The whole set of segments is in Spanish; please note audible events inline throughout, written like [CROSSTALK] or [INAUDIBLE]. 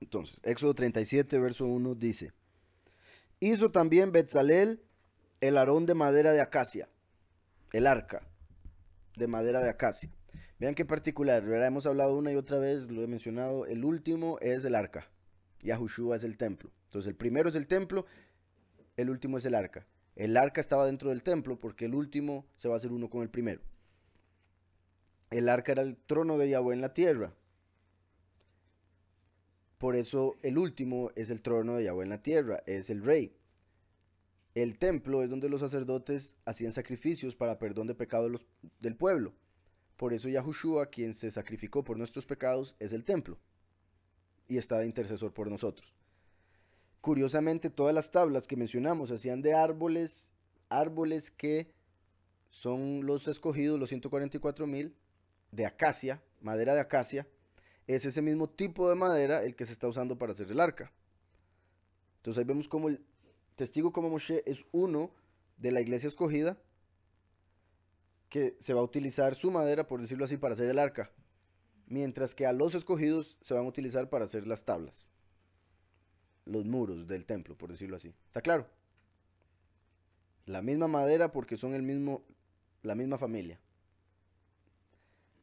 Entonces, Éxodo 37, verso 1 dice, hizo también Betzalel el arón de madera de acacia, el arca de madera de acacia. Vean qué particular, hemos hablado una y otra vez, lo he mencionado, el último es el arca, Yahushua es el templo. Entonces, el primero es el templo, el último es el arca. El arca estaba dentro del templo porque el último se va a hacer uno con el primero. El arca era el trono de Yahweh en la tierra. Por eso el último es el trono de Yahweh en la tierra, es el rey. El templo es donde los sacerdotes hacían sacrificios para perdón de pecados del pueblo. Por eso Yahushua, quien se sacrificó por nuestros pecados, es el templo y está de intercesor por nosotros. Curiosamente, todas las tablas que mencionamos hacían de árboles, árboles que son los escogidos, los 144.000 de acacia, madera de acacia, es ese mismo tipo de madera el que se está usando para hacer el arca. Entonces ahí vemos como el testigo como Moshe es uno de la iglesia escogida que se va a utilizar su madera, por decirlo así, para hacer el arca. Mientras que a los escogidos se van a utilizar para hacer las tablas. Los muros del templo, por decirlo así. ¿Está claro? La misma madera porque son el mismo, la misma familia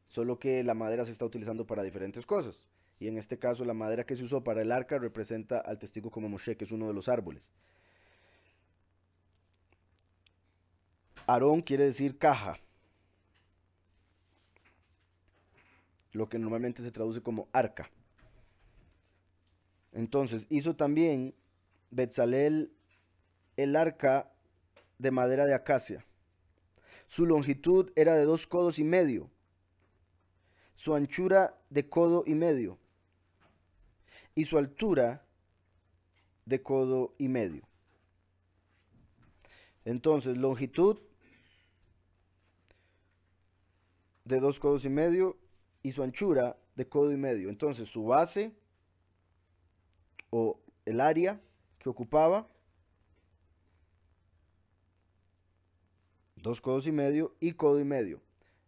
solo que la madera se está utilizando para diferentes cosas. Y en este caso la madera que se usó para el arca representa al testigo como Moshe, que es uno de los árboles. Aarón quiere decir caja, lo que normalmente se traduce como arca. Entonces hizo también Betzalel el arca de madera de acacia. Su longitud era de dos codos y medio su anchura de codo y medio y su altura de codo y medio. Entonces, longitud de dos codos y medio y su anchura de codo y medio. Entonces, su base o el área que ocupaba, dos codos y medio y codo y medio.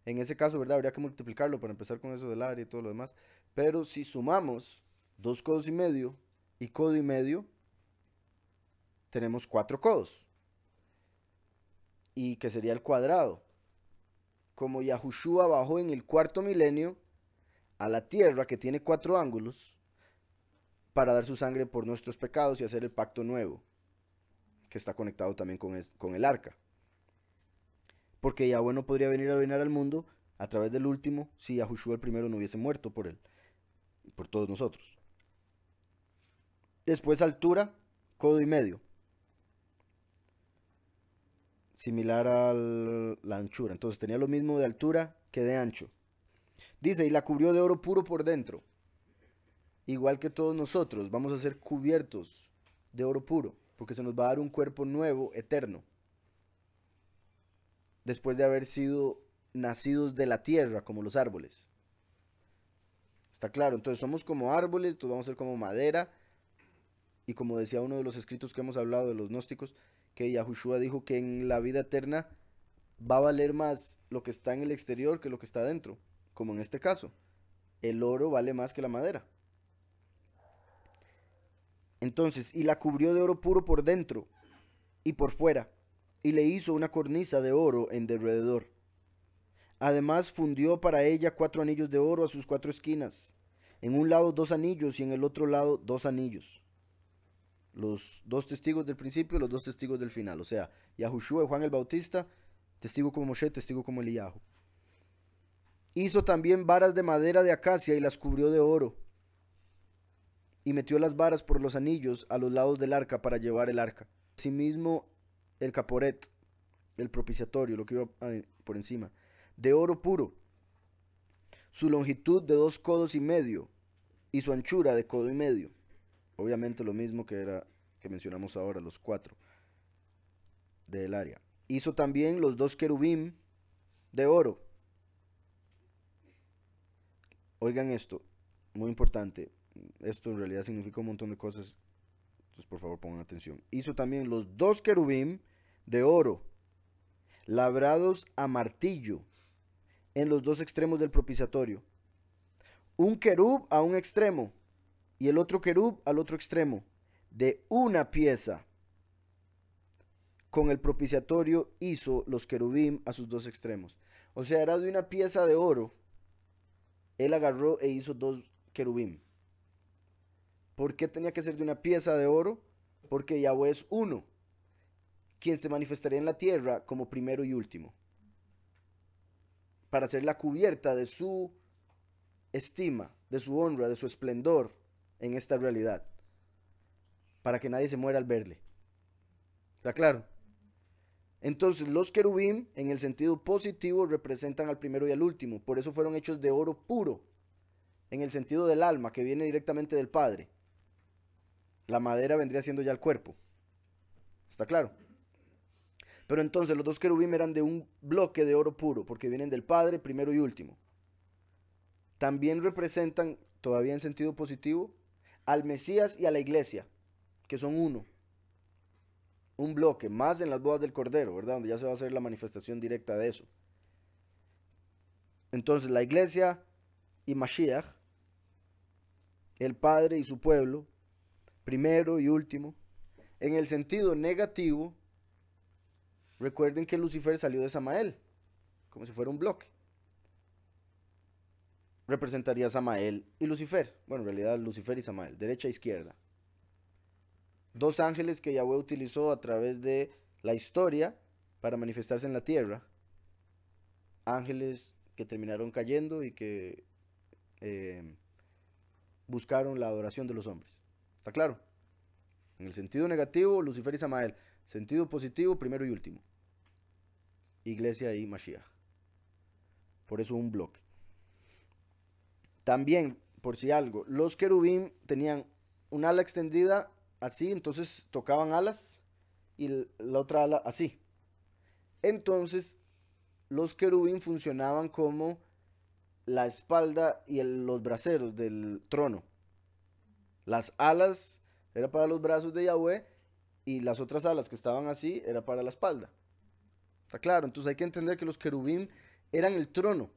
En ese caso, ¿verdad? Habría que multiplicarlo para empezar con eso del área y todo lo demás. Pero si sumamos dos codos y medio y codo y medio, tenemos cuatro codos. Y que sería el cuadrado. Como Yahushua bajó en el cuarto milenio a la tierra que tiene cuatro ángulos para dar su sangre por nuestros pecados y hacer el pacto nuevo, que está conectado también con, con el arca porque Yahweh no podría venir a reinar al mundo a través del último si Yahushua el primero no hubiese muerto por él, por todos nosotros. Después altura, codo y medio. Similar a la anchura. Entonces tenía lo mismo de altura que de ancho. Dice, y la cubrió de oro puro por dentro. Igual que todos nosotros, vamos a ser cubiertos de oro puro, porque se nos va a dar un cuerpo nuevo, eterno después de haber sido nacidos de la tierra, como los árboles. Está claro, entonces somos como árboles, entonces vamos a ser como madera. Y como decía uno de los escritos que hemos hablado de los gnósticos, que Yahushua dijo que en la vida eterna va a valer más lo que está en el exterior que lo que está dentro, como en este caso. El oro vale más que la madera. Entonces, y la cubrió de oro puro por dentro y por fuera, y le hizo una cornisa de oro en derredor. Además fundió para ella cuatro anillos de oro a sus cuatro esquinas, en un lado dos anillos y en el otro lado dos anillos. Los dos testigos del principio y los dos testigos del final, o sea, Yahushua y Juan el Bautista, testigo como Moshe, testigo como Eliyahu. Hizo también varas de madera de acacia y las cubrió de oro. Y metió las varas por los anillos a los lados del arca para llevar el arca. Asimismo el caporet, el propiciatorio, lo que iba por encima, de oro puro, su longitud de dos codos y medio y su anchura de codo y medio. Obviamente lo mismo que era que mencionamos ahora, los cuatro del área. Hizo también los dos querubín de oro. Oigan esto, muy importante. Esto en realidad significa un montón de cosas por favor, pongan atención. Hizo también los dos querubín de oro, labrados a martillo, en los dos extremos del propiciatorio. Un querub a un extremo y el otro querub al otro extremo, de una pieza. Con el propiciatorio hizo los querubín a sus dos extremos. O sea, era de una pieza de oro. Él agarró e hizo dos querubín. ¿Por qué tenía que ser de una pieza de oro? Porque Yahweh es uno, quien se manifestaría en la tierra como primero y último, para hacer la cubierta de su estima, de su honra, de su esplendor en esta realidad, para que nadie se muera al verle. ¿Está claro? Entonces los querubín, en el sentido positivo, representan al primero y al último, por eso fueron hechos de oro puro, en el sentido del alma, que viene directamente del Padre. La madera vendría siendo ya el cuerpo. ¿Está claro? Pero entonces los dos querubines eran de un bloque de oro puro, porque vienen del Padre primero y último. También representan, todavía en sentido positivo, al Mesías y a la iglesia, que son uno. Un bloque, más en las bodas del Cordero, ¿verdad? Donde ya se va a hacer la manifestación directa de eso. Entonces la iglesia y Mashiach, el Padre y su pueblo, primero y último. En el sentido negativo, recuerden que Lucifer salió de Samael, como si fuera un bloque. Representaría Samael y Lucifer. Bueno, en realidad Lucifer y Samael, derecha e izquierda. Dos ángeles que Yahweh utilizó a través de la historia para manifestarse en la tierra. Ángeles que terminaron cayendo y que eh, buscaron la adoración de los hombres. ¿Está claro? En el sentido negativo, Lucifer y Samael. Sentido positivo, primero y último. Iglesia y Mashiach. Por eso un bloque. También, por si algo, los querubín tenían una ala extendida así, entonces tocaban alas y la otra ala así. Entonces, los querubín funcionaban como la espalda y los braceros del trono. Las alas era para los brazos de Yahweh y las otras alas que estaban así era para la espalda. Está claro, entonces hay que entender que los querubín eran el trono,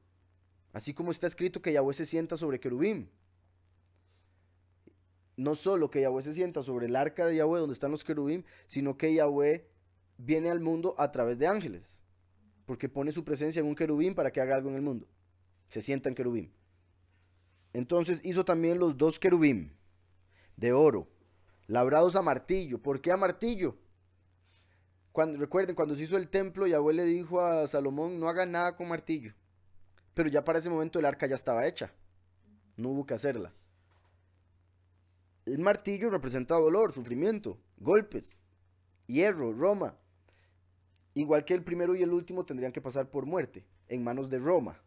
así como está escrito que Yahweh se sienta sobre querubín. No solo que Yahweh se sienta sobre el arca de Yahweh donde están los querubín, sino que Yahweh viene al mundo a través de ángeles, porque pone su presencia en un querubín para que haga algo en el mundo. Se sienta en querubín. Entonces hizo también los dos querubín de oro, labrados a martillo. ¿Por qué a martillo? Cuando, recuerden, cuando se hizo el templo, Yahweh le dijo a Salomón, no haga nada con martillo. Pero ya para ese momento el arca ya estaba hecha. No hubo que hacerla. El martillo representa dolor, sufrimiento, golpes, hierro, Roma. Igual que el primero y el último tendrían que pasar por muerte, en manos de Roma,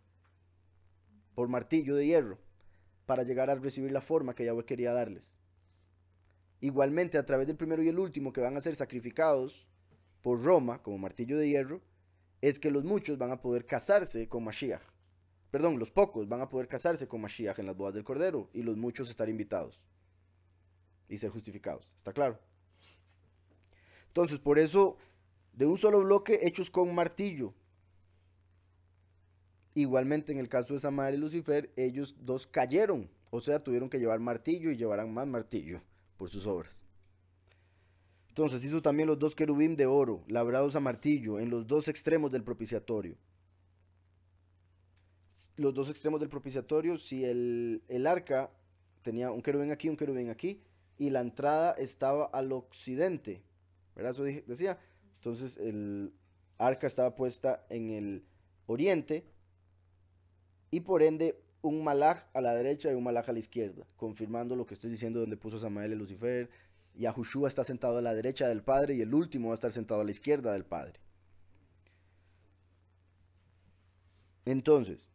por martillo de hierro, para llegar a recibir la forma que Yahweh quería darles. Igualmente, a través del primero y el último que van a ser sacrificados por Roma como martillo de hierro, es que los muchos van a poder casarse con Mashiach. Perdón, los pocos van a poder casarse con Mashiach en las bodas del Cordero y los muchos estar invitados y ser justificados. ¿Está claro? Entonces, por eso, de un solo bloque hechos con martillo. Igualmente, en el caso de Samael y Lucifer, ellos dos cayeron. O sea, tuvieron que llevar martillo y llevarán más martillo por sus obras. Entonces hizo también los dos querubín de oro, labrados a martillo, en los dos extremos del propiciatorio. Los dos extremos del propiciatorio, si el, arca tenía un querubín aquí, un querubín aquí, y la entrada estaba al occidente, ¿verdad? Eso decía. Entonces el arca estaba puesta en el oriente y por ende un malaj a la derecha y un malaj a la izquierda, confirmando lo que estoy diciendo donde puso Samael y Lucifer. Jushua está sentado a la derecha del Padre y el último va a estar sentado a la izquierda del Padre. Entonces,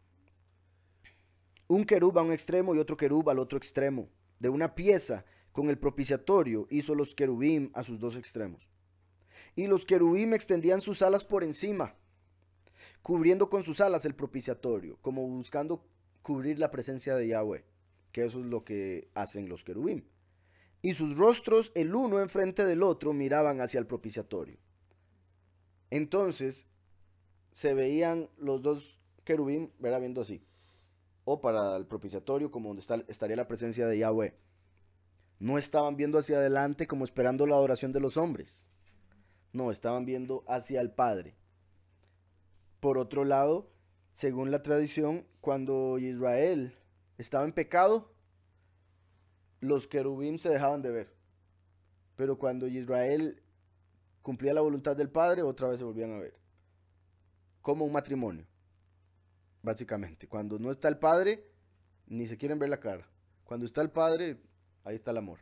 un querub a un extremo y otro querub al otro extremo. De una pieza con el propiciatorio hizo los querubim a sus dos extremos. Y los querubim extendían sus alas por encima, cubriendo con sus alas el propiciatorio, como buscando cubrir la presencia de Yahweh, que eso es lo que hacen los querubín. Y sus rostros, el uno enfrente del otro, miraban hacia el propiciatorio. Entonces se veían los dos querubín, verá viendo así, o para el propiciatorio, como donde estaría la presencia de Yahweh. No estaban viendo hacia adelante como esperando la adoración de los hombres. No, estaban viendo hacia el Padre. Por otro lado, según la tradición, cuando Israel estaba en pecado, los querubín se dejaban de ver. Pero cuando Israel cumplía la voluntad del Padre, otra vez se volvían a ver. Como un matrimonio, básicamente. Cuando no está el Padre, ni se quieren ver la cara. Cuando está el Padre, ahí está el amor.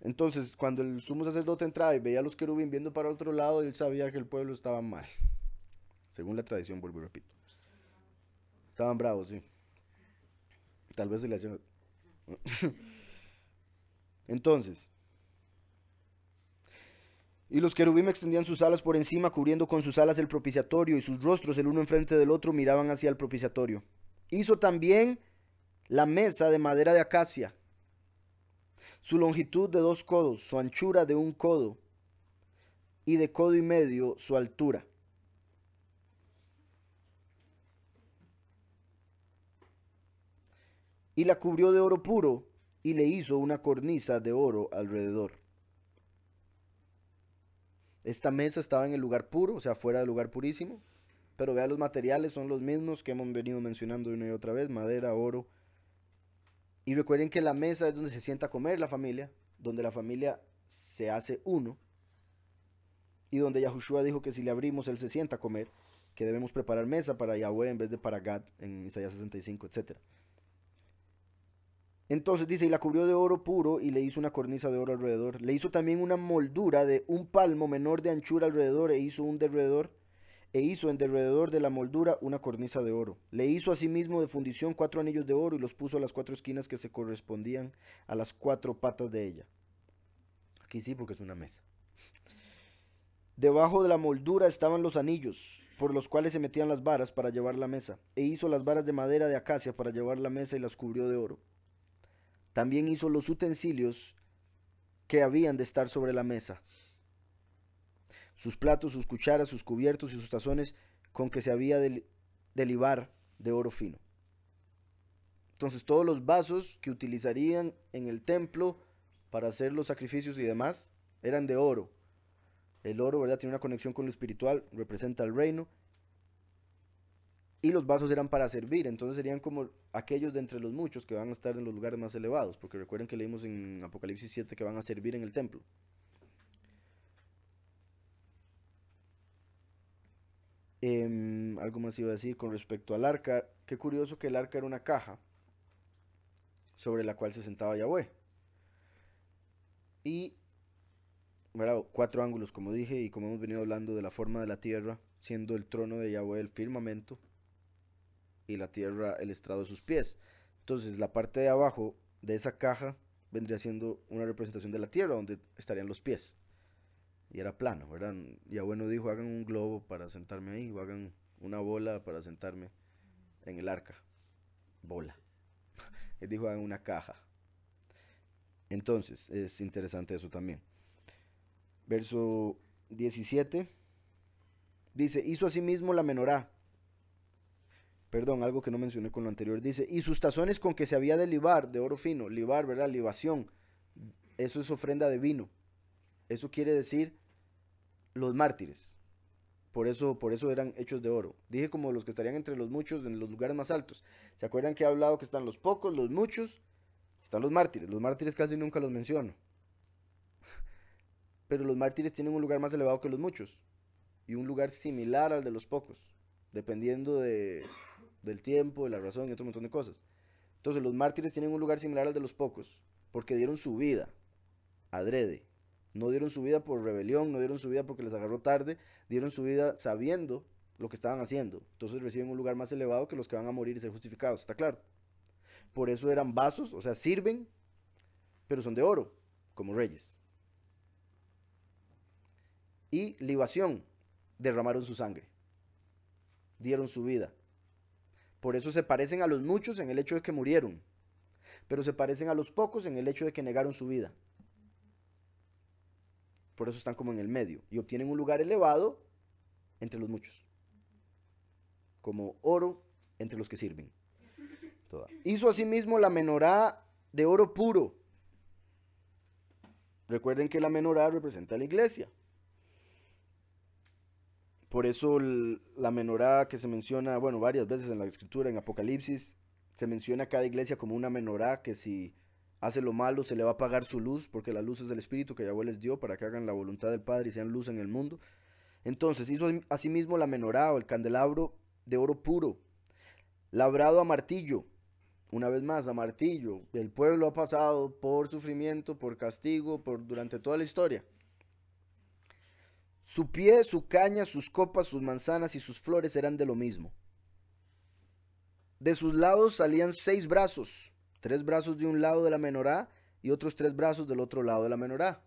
Entonces, cuando el sumo sacerdote entraba y veía a los querubín viendo para otro lado, él sabía que el pueblo estaba mal. Según la tradición, vuelvo y repito. Estaban bravos, sí. Tal vez se le [LAUGHS] Entonces. Y los querubines extendían sus alas por encima, cubriendo con sus alas el propiciatorio, y sus rostros, el uno enfrente del otro, miraban hacia el propiciatorio. Hizo también la mesa de madera de acacia, su longitud de dos codos, su anchura de un codo, y de codo y medio su altura. y la cubrió de oro puro y le hizo una cornisa de oro alrededor. Esta mesa estaba en el lugar puro, o sea, fuera del lugar purísimo, pero vean los materiales, son los mismos que hemos venido mencionando una y otra vez, madera, oro. Y recuerden que la mesa es donde se sienta a comer la familia, donde la familia se hace uno, y donde Yahushua dijo que si le abrimos él se sienta a comer, que debemos preparar mesa para Yahweh en vez de para Gad en Isaías 65, etcétera. Entonces dice, y la cubrió de oro puro y le hizo una cornisa de oro alrededor. Le hizo también una moldura de un palmo menor de anchura alrededor e hizo un derredor e hizo en derredor de la moldura una cornisa de oro. Le hizo asimismo de fundición cuatro anillos de oro y los puso a las cuatro esquinas que se correspondían a las cuatro patas de ella. Aquí sí, porque es una mesa. Debajo de la moldura estaban los anillos, por los cuales se metían las varas para llevar la mesa, e hizo las varas de madera de acacia para llevar la mesa y las cubrió de oro. También hizo los utensilios que habían de estar sobre la mesa. Sus platos, sus cucharas, sus cubiertos y sus tazones con que se había de, libar de oro fino. Entonces todos los vasos que utilizarían en el templo para hacer los sacrificios y demás eran de oro. El oro, ¿verdad? Tiene una conexión con lo espiritual, representa el reino y los vasos eran para servir, entonces serían como aquellos de entre los muchos que van a estar en los lugares más elevados, porque recuerden que leímos en Apocalipsis 7 que van a servir en el templo. Em, algo más iba a decir con respecto al arca, qué curioso que el arca era una caja sobre la cual se sentaba Yahweh. Y cuatro ángulos, como dije, y como hemos venido hablando de la forma de la tierra, siendo el trono de Yahweh el firmamento, y la tierra el estrado de sus pies. Entonces la parte de abajo de esa caja vendría siendo una representación de la tierra donde estarían los pies. Y era plano, ¿verdad? Y bueno dijo, hagan un globo para sentarme ahí, o hagan una bola para sentarme en el arca. Bola. [LAUGHS] Él dijo, hagan una caja. Entonces, es interesante eso también. Verso 17 dice, hizo asimismo sí la menorá perdón, algo que no mencioné con lo anterior, dice, y sus tazones con que se había de libar de oro fino, libar, ¿verdad? Libación, eso es ofrenda de vino, eso quiere decir los mártires, por eso, por eso eran hechos de oro. Dije como los que estarían entre los muchos en los lugares más altos. ¿Se acuerdan que he hablado que están los pocos, los muchos? Están los mártires, los mártires casi nunca los menciono. [LAUGHS] Pero los mártires tienen un lugar más elevado que los muchos y un lugar similar al de los pocos, dependiendo de, del tiempo, de la razón y otro montón de cosas. Entonces los mártires tienen un lugar similar al de los pocos, porque dieron su vida, adrede. No dieron su vida por rebelión, no dieron su vida porque les agarró tarde, dieron su vida sabiendo lo que estaban haciendo. Entonces reciben un lugar más elevado que los que van a morir y ser justificados, ¿está claro? Por eso eran vasos, o sea, sirven, pero son de oro, como reyes. Y libación, derramaron su sangre, dieron su vida, por eso se parecen a los muchos en el hecho de que murieron, pero se parecen a los pocos en el hecho de que negaron su vida. Por eso están como en el medio y obtienen un lugar elevado entre los muchos, como oro entre los que sirven. Hizo asimismo la menorá de oro puro. Recuerden que la menorá representa a la iglesia. Por eso la menorá que se menciona, bueno, varias veces en la escritura, en Apocalipsis, se menciona a cada iglesia como una menorá que si hace lo malo se le va a pagar su luz, porque la luz es el espíritu que Yahweh les dio para que hagan la voluntad del Padre y sean luz en el mundo. Entonces hizo asimismo la menorá o el candelabro de oro puro, labrado a martillo. Una vez más, a martillo. El pueblo ha pasado por sufrimiento, por castigo, por durante toda la historia. Su pie, su caña, sus copas, sus manzanas y sus flores eran de lo mismo. De sus lados salían seis brazos, tres brazos de un lado de la menorá y otros tres brazos del otro lado de la menorá.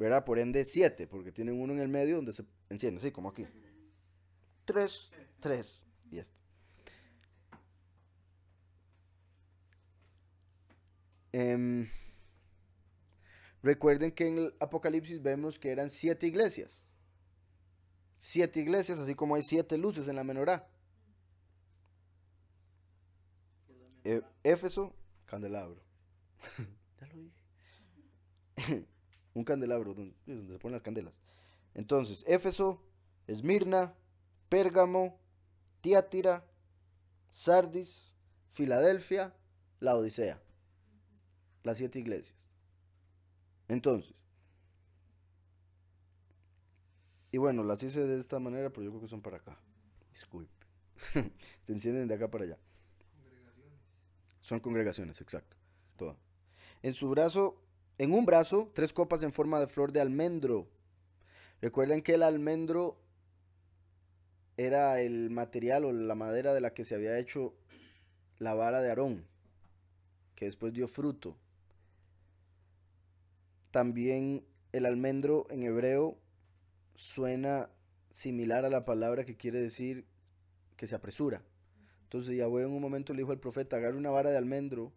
Verá, Por ende, siete, porque tienen uno en el medio donde se enciende, así como aquí. Tres, tres, y em, Recuerden que en el Apocalipsis vemos que eran siete iglesias. Siete iglesias, así como hay siete luces en la menorá. E, Éfeso, candelabro. [LAUGHS] ya lo dije. [LAUGHS] Un candelabro donde, se ponen las candelas. Entonces, Éfeso, Esmirna, Pérgamo, Tiátira, Sardis, Filadelfia, la Odisea. Las siete iglesias. Entonces. Y bueno, las hice de esta manera, pero yo creo que son para acá. Disculpe. [LAUGHS] Se encienden de acá para allá. Congregaciones. Son congregaciones, exacto. Todo. En su brazo, en un brazo, tres copas en forma de flor de almendro. Recuerden que el almendro era el material o la madera de la que se había hecho la vara de Aarón, que después dio fruto. También el almendro en hebreo suena similar a la palabra que quiere decir que se apresura. Entonces ya Yahweh en un momento le dijo el profeta, agarre una vara de almendro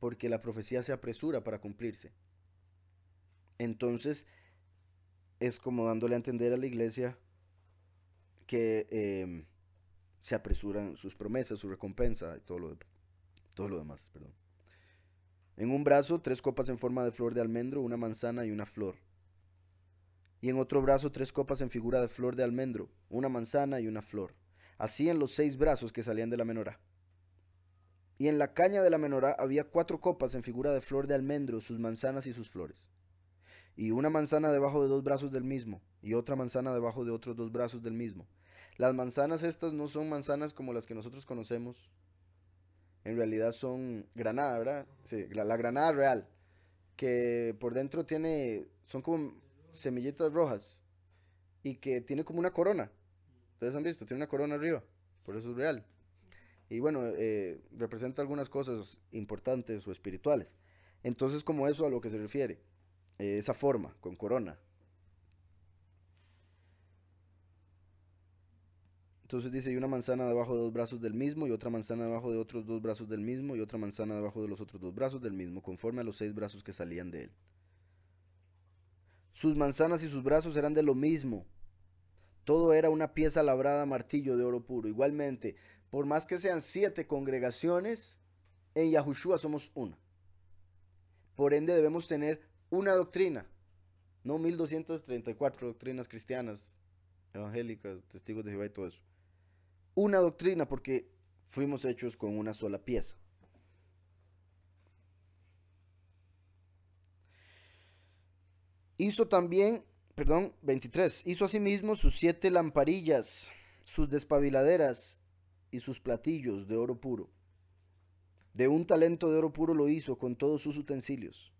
porque la profecía se apresura para cumplirse. Entonces es como dándole a entender a la iglesia que em, se apresuran sus promesas, su recompensa y todo lo, todo lo demás. Perdón. En un brazo tres copas en forma de flor de almendro, una manzana y una flor. Y en otro brazo tres copas en figura de flor de almendro, una manzana y una flor. Así en los seis brazos que salían de la menorá. Y en la caña de la menorá había cuatro copas en figura de flor de almendro, sus manzanas y sus flores. Y una manzana debajo de dos brazos del mismo, y otra manzana debajo de otros dos brazos del mismo. Las manzanas estas no son manzanas como las que nosotros conocemos, en realidad son granada, ¿verdad? Sí, la, granada real, que por dentro tiene, son como semillitas rojas y que tiene como una corona. Ustedes han visto, tiene una corona arriba, por eso es real. Y bueno, eh, representa algunas cosas importantes o espirituales. Entonces, como eso a lo que se refiere, eh, esa forma con corona, Entonces dice, y una manzana debajo de dos brazos del mismo, y otra manzana debajo de otros dos brazos del mismo, y otra manzana debajo de los otros dos brazos del mismo, conforme a los seis brazos que salían de él. Sus manzanas y sus brazos eran de lo mismo. Todo era una pieza labrada a martillo de oro puro. Igualmente, por más que sean siete congregaciones, en Yahushua somos una. Por ende debemos tener una doctrina, no 1234 doctrinas cristianas, evangélicas, testigos de Jehová y todo eso una doctrina porque fuimos hechos con una sola pieza. Hizo también, perdón, 23, hizo asimismo sus siete lamparillas, sus despabiladeras y sus platillos de oro puro. De un talento de oro puro lo hizo con todos sus utensilios.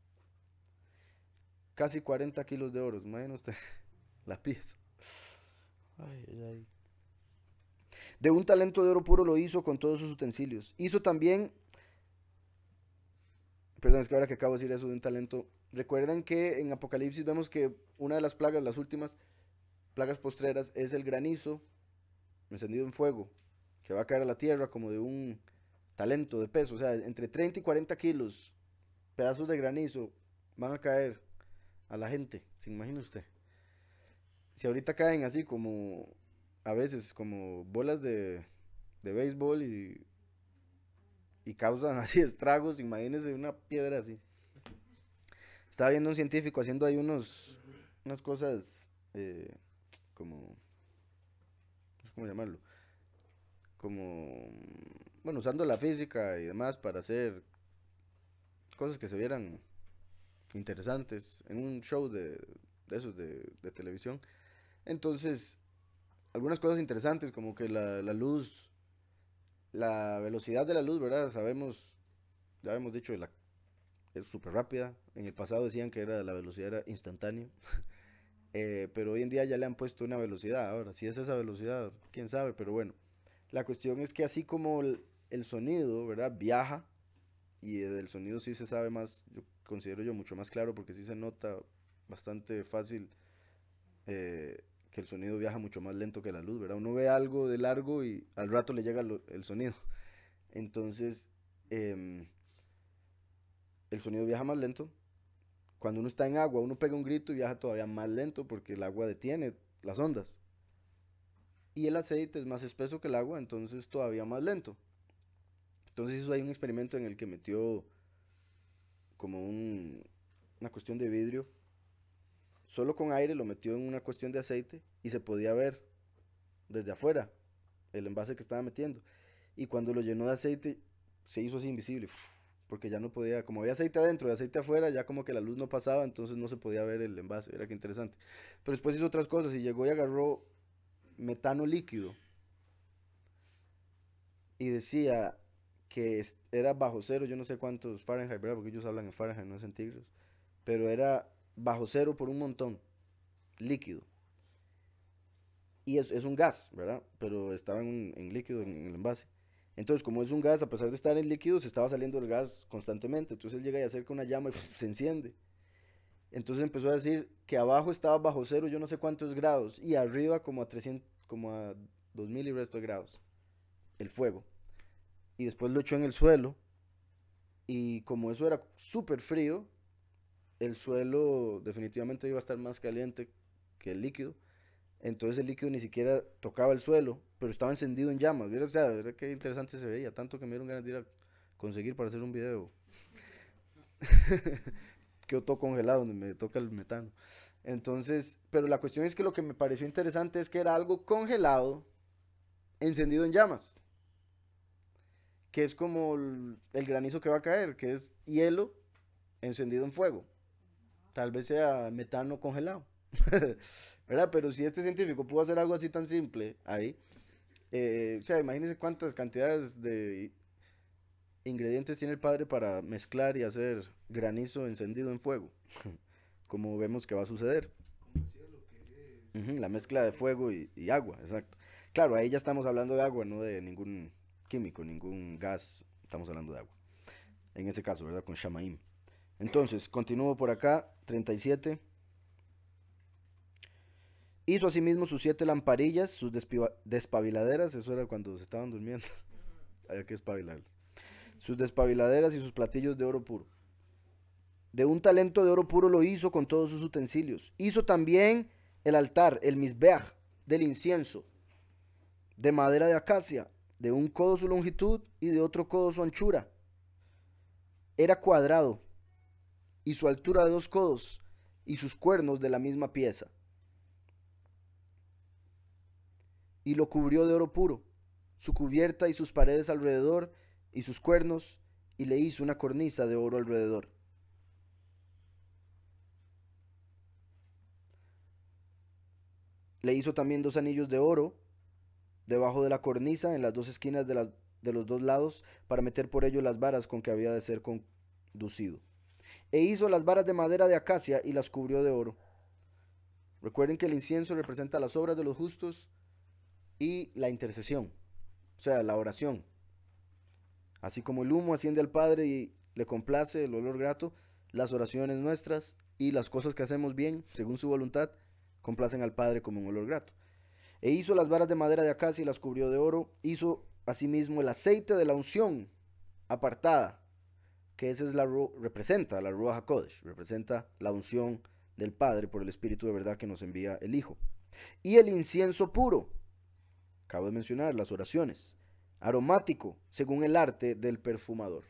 Casi 40 kilos de oro, menos [LAUGHS] la pieza. Ay, de un talento de oro puro lo hizo con todos sus utensilios. Hizo también... Perdón, es que ahora que acabo de decir eso de un talento... Recuerden que en Apocalipsis vemos que una de las plagas, las últimas plagas postreras, es el granizo encendido en fuego, que va a caer a la tierra como de un talento de peso, o sea, entre 30 y 40 kilos, pedazos de granizo van a caer a la gente, se imagina usted. Si ahorita caen así como a veces como bolas de, béisbol y, causan [LAUGHS] así estragos, imagínense una piedra así. Estaba viendo un científico haciendo ahí unos, unas cosas eh, como, no pues, sé cómo llamarlo, como, bueno, usando la física y demás para hacer cosas que se vieran interesantes en un show de, de esos de, de televisión. Entonces, algunas cosas interesantes, como que la, luz, la velocidad de la luz, ¿verdad? Sabemos, ya hemos dicho, es súper rápida. En el pasado decían que era la velocidad era instantánea. [LAUGHS] Eh, pero hoy en día ya le han puesto una velocidad. Ahora, si es esa velocidad, quién sabe, pero bueno. La cuestión es que así como el, el sonido, ¿verdad? Viaja. Y del sonido sí se sabe más, yo considero yo mucho más claro, porque sí se nota bastante fácil eh, el sonido viaja mucho más lento que la luz, ¿verdad? Uno ve algo de largo y al rato le llega el sonido. Entonces, em, el sonido viaja más lento. Cuando uno está en agua, uno pega un grito y viaja todavía más lento porque el agua detiene las ondas. Y el aceite es más espeso que el agua, entonces todavía más lento. Entonces hizo ahí un experimento en el que metió como una cuestión de vidrio. Solo con aire lo metió en una cuestión de aceite y se podía ver desde afuera el envase que estaba metiendo. Y cuando lo llenó de aceite, se hizo así invisible, porque ya no podía, como había aceite adentro y aceite afuera, ya como que la luz no pasaba, entonces no se podía ver el envase, era que interesante. Pero después hizo otras cosas y llegó y agarró metano líquido y decía que era bajo cero, yo no sé cuántos Fahrenheit, Porque ellos hablan en Fahrenheit, no en centígrados, pero era bajo cero por un montón, líquido y es, un gas, ¿verdad? Pero estaba en, líquido, en, el envase. Entonces, como es un gas, a pesar de estar en líquido, se estaba saliendo el gas constantemente. Entonces él llega y acerca una llama y se enciende. Entonces empezó a decir que abajo estaba bajo cero, yo no sé cuántos grados, y arriba como a 300, como a 2000 y resto de grados, el fuego. Y después lo echó en el suelo, y como eso era súper frío, el suelo definitivamente iba a estar más caliente que el líquido. Entonces el líquido ni siquiera tocaba el suelo, pero estaba encendido en llamas. ¿Vieron? O sea, qué interesante se veía. Tanto que me dieron ganas de ir a conseguir para hacer un video. yo [LAUGHS] auto congelado donde me toca el metano. Entonces, pero la cuestión es que lo que me pareció interesante es que era algo congelado, encendido en llamas. Que es como el granizo que va a caer, que es hielo encendido en fuego. Tal vez sea metano congelado. [LAUGHS] ¿verdad? Pero si este científico pudo hacer algo así tan simple ahí, eh, o sea, imagínense cuántas cantidades de ingredientes tiene el padre para mezclar y hacer granizo encendido en fuego, [LAUGHS] como vemos que va a suceder. la mezcla de fuego y, y, agua, exacto. Claro, ahí ya estamos hablando de agua, no de ningún químico, ningún gas, estamos hablando de agua. En ese caso, ¿verdad? Con Shamaim. Entonces, continúo por acá, 37. Hizo asimismo sus siete lamparillas, sus despabiladeras, eso era cuando se estaban durmiendo. [LAUGHS] Había que espabilarlas. Sus despabiladeras y sus platillos de oro puro. De un talento de oro puro lo hizo con todos sus utensilios. Hizo también el altar, el misbeach del incienso, de madera de acacia, de un codo su longitud y de otro codo su anchura. Era cuadrado y su altura de dos codos y sus cuernos de la misma pieza. y lo cubrió de oro puro, su cubierta y sus paredes alrededor, y sus cuernos, y le hizo una cornisa de oro alrededor. Le hizo también dos anillos de oro debajo de la cornisa, en las dos esquinas de, los dos lados, para meter por ello las varas con que había de ser conducido. E hizo las varas de madera de acacia y las cubrió de oro. Recuerden que el incienso representa las obras de los justos y la intercesión, o sea, la oración. Así como el humo asciende al Padre y le complace el olor grato, las oraciones nuestras y las cosas que hacemos bien, según su voluntad, complacen al Padre como un olor grato. E hizo las varas de madera de acacia y las cubrió de oro. Hizo asimismo el aceite de la unción apartada, que esa es la representa la Ruach kodesh representa la unción del Padre por el Espíritu de verdad que nos envía el Hijo. Y el incienso puro, acabo de mencionar, las oraciones. Aromático, según el arte del perfumador.